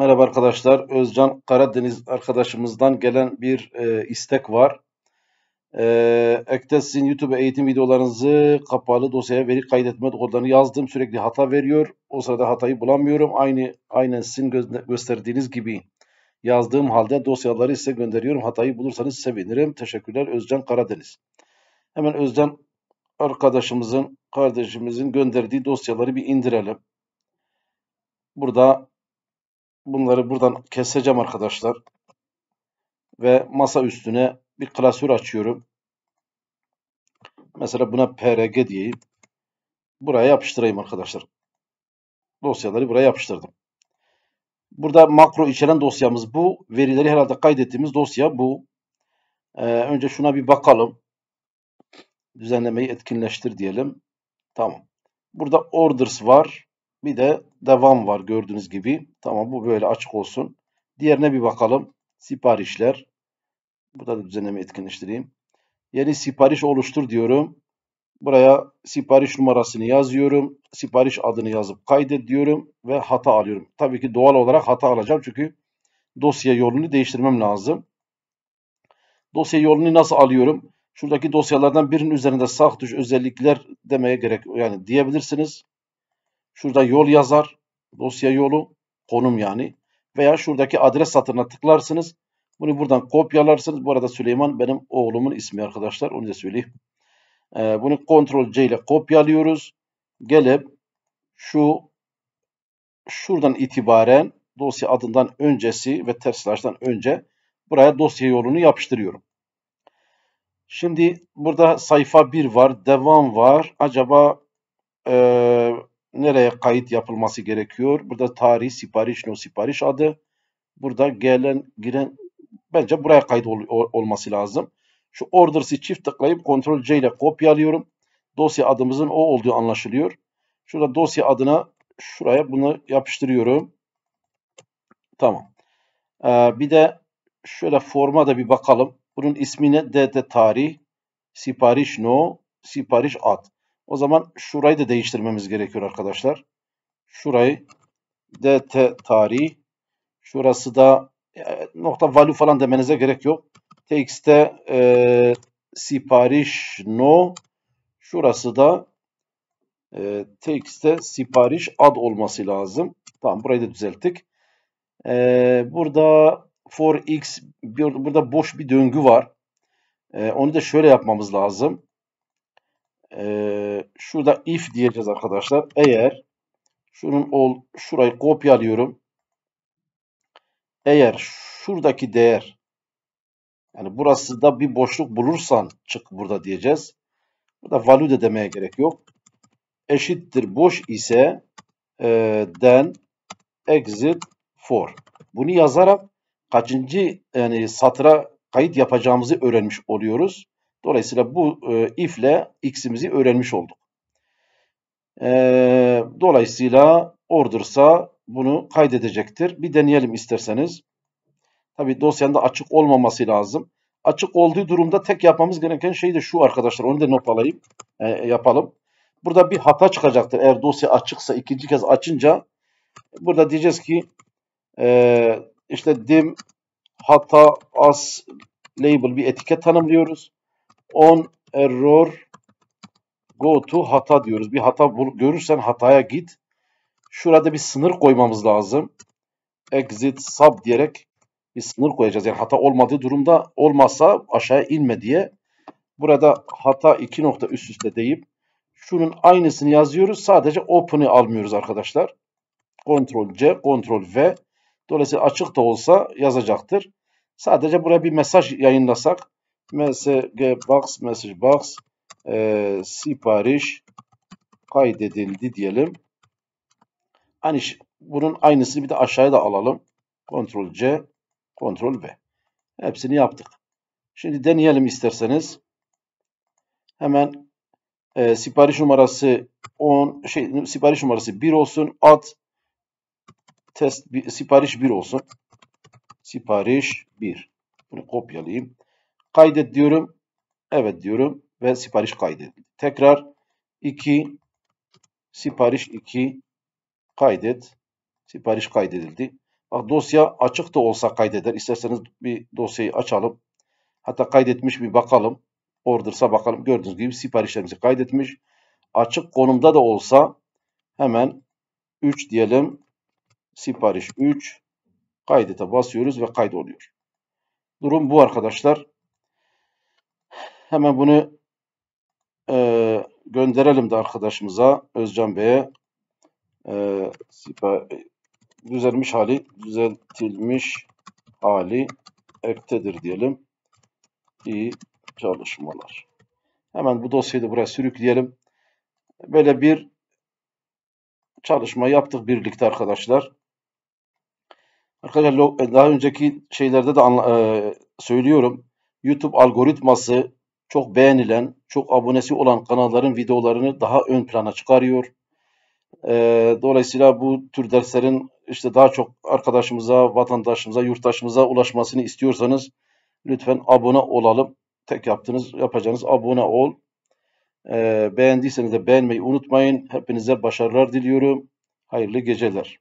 Merhaba arkadaşlar. Özcan Karadeniz arkadaşımızdan gelen bir e, istek var. E, Ektes'in YouTube eğitim videolarınızı kapalı dosyaya veri kaydetme kodlarını yazdım. Sürekli hata veriyor. O sırada hatayı bulamıyorum. Aynı aynen sizin gösterdiğiniz gibi yazdığım halde dosyaları size gönderiyorum. Hatayı bulursanız sevinirim. Teşekkürler Özcan Karadeniz. Hemen Özcan arkadaşımızın, kardeşimizin gönderdiği dosyaları bir indirelim. Burada Bunları buradan keseceğim arkadaşlar. Ve masa üstüne bir klasör açıyorum. Mesela buna PRG diyeyim. Buraya yapıştırayım arkadaşlar. Dosyaları buraya yapıştırdım. Burada makro içeren dosyamız bu. Verileri herhalde kaydettiğimiz dosya bu. Ee, önce şuna bir bakalım. Düzenlemeyi etkinleştir diyelim. Tamam. Burada orders var. Bir de devam var gördüğünüz gibi. Tamam bu böyle açık olsun. Diğerine bir bakalım. Siparişler. Burada da düzenleme etkinleştireyim. Yeni sipariş oluştur diyorum. Buraya sipariş numarasını yazıyorum. Sipariş adını yazıp kaydet diyorum ve hata alıyorum. Tabii ki doğal olarak hata alacağım çünkü dosya yolunu değiştirmem lazım. Dosya yolunu nasıl alıyorum? Şuradaki dosyalardan birinin üzerinde sağ tuş özellikler demeye gerek yani diyebilirsiniz. Şurada yol yazar. Dosya yolu. Konum yani. Veya şuradaki adres satırına tıklarsınız. Bunu buradan kopyalarsınız. Bu arada Süleyman benim oğlumun ismi arkadaşlar. Onu da söyleyeyim. Ee, bunu Ctrl C ile kopyalıyoruz. Gelip şu şuradan itibaren dosya adından öncesi ve ters önce buraya dosya yolunu yapıştırıyorum. Şimdi burada sayfa 1 var, devam var. Acaba e, nereye kayıt yapılması gerekiyor? Burada tarih, sipariş, no sipariş adı. Burada gelen, giren bence buraya kayıt ol, olması lazım. Şu orders'i çift tıklayıp Ctrl C ile kopyalıyorum. Dosya adımızın o olduğu anlaşılıyor. Şurada dosya adına şuraya bunu yapıştırıyorum. Tamam. Ee, bir de şöyle forma da bir bakalım. Bunun ismine DT tarih, sipariş no, sipariş ad. O zaman şurayı da değiştirmemiz gerekiyor arkadaşlar. Şurayı dt tarihi şurası da e, nokta value falan demenize gerek yok. Txt'te e, sipariş no şurası da e, txt'te sipariş ad olması lazım. Tamam burayı da düzelttik. E, burada for x bir, burada boş bir döngü var. E, onu da şöyle yapmamız lazım. Ee, şurada if diyeceğiz arkadaşlar. Eğer şunun ol, şurayı kopyalıyorum. Eğer şuradaki değer yani burası da bir boşluk bulursan çık burada diyeceğiz. Burada value de demeye gerek yok. Eşittir boş ise e, then exit for. Bunu yazarak kaçıncı yani satıra kayıt yapacağımızı öğrenmiş oluyoruz. Dolayısıyla bu e, ifle x'imizi öğrenmiş olduk. E, dolayısıyla order'sa bunu kaydedecektir. Bir deneyelim isterseniz. Tabi dosyanın da açık olmaması lazım. Açık olduğu durumda tek yapmamız gereken şey de şu arkadaşlar. Onu da notalayıp e, yapalım. Burada bir hata çıkacaktır. Eğer dosya açıksa ikinci kez açınca burada diyeceğiz ki e, işte dim hata as label bir etiket tanımlıyoruz on error go to hata diyoruz. Bir hata görürsen hataya git. Şurada bir sınır koymamız lazım. Exit sub diyerek bir sınır koyacağız. Yani hata olmadığı durumda olmazsa aşağıya inme diye. Burada hata iki nokta üst üste deyip şunun aynısını yazıyoruz. Sadece open'ı almıyoruz arkadaşlar. Ctrl C, Ctrl V. Dolayısıyla açık da olsa yazacaktır. Sadece buraya bir mesaj yayınlasak MSG box, message box e, sipariş kaydedildi diyelim. Aynı, hani bunun aynısını bir de aşağıya da alalım. Ctrl C, Ctrl V. Hepsini yaptık. Şimdi deneyelim isterseniz. Hemen e, sipariş numarası 10 şey sipariş numarası 1 olsun. Ad test bir, sipariş 1 olsun. Sipariş 1. Bunu kopyalayayım. Kaydet diyorum. Evet diyorum ve sipariş kaydedildi. Tekrar 2 sipariş 2 kaydet. Sipariş kaydedildi. Bak dosya açık da olsa kaydeder. İsterseniz bir dosyayı açalım. Hatta kaydetmiş bir bakalım. Order'sa bakalım. Gördüğünüz gibi siparişlerimizi kaydetmiş. Açık konumda da olsa hemen 3 diyelim. Sipariş 3. Kaydete basıyoruz ve kaydoluyor. Durum bu arkadaşlar. Hemen bunu e, gönderelim de arkadaşımıza Özcan Bey'e e, düzelmiş hali düzeltilmiş hali ektedir diyelim. İyi çalışmalar. Hemen bu dosyayı da buraya sürükleyelim. Böyle bir çalışma yaptık birlikte arkadaşlar. Arkadaşlar daha önceki şeylerde de e, söylüyorum. YouTube algoritması çok beğenilen, çok abonesi olan kanalların videolarını daha ön plana çıkarıyor. E, dolayısıyla bu tür derslerin işte daha çok arkadaşımıza, vatandaşımıza, yurttaşımıza ulaşmasını istiyorsanız lütfen abone olalım. Tek yaptığınız, yapacağınız abone ol. E, beğendiyseniz de beğenmeyi unutmayın. Hepinize başarılar diliyorum. Hayırlı geceler.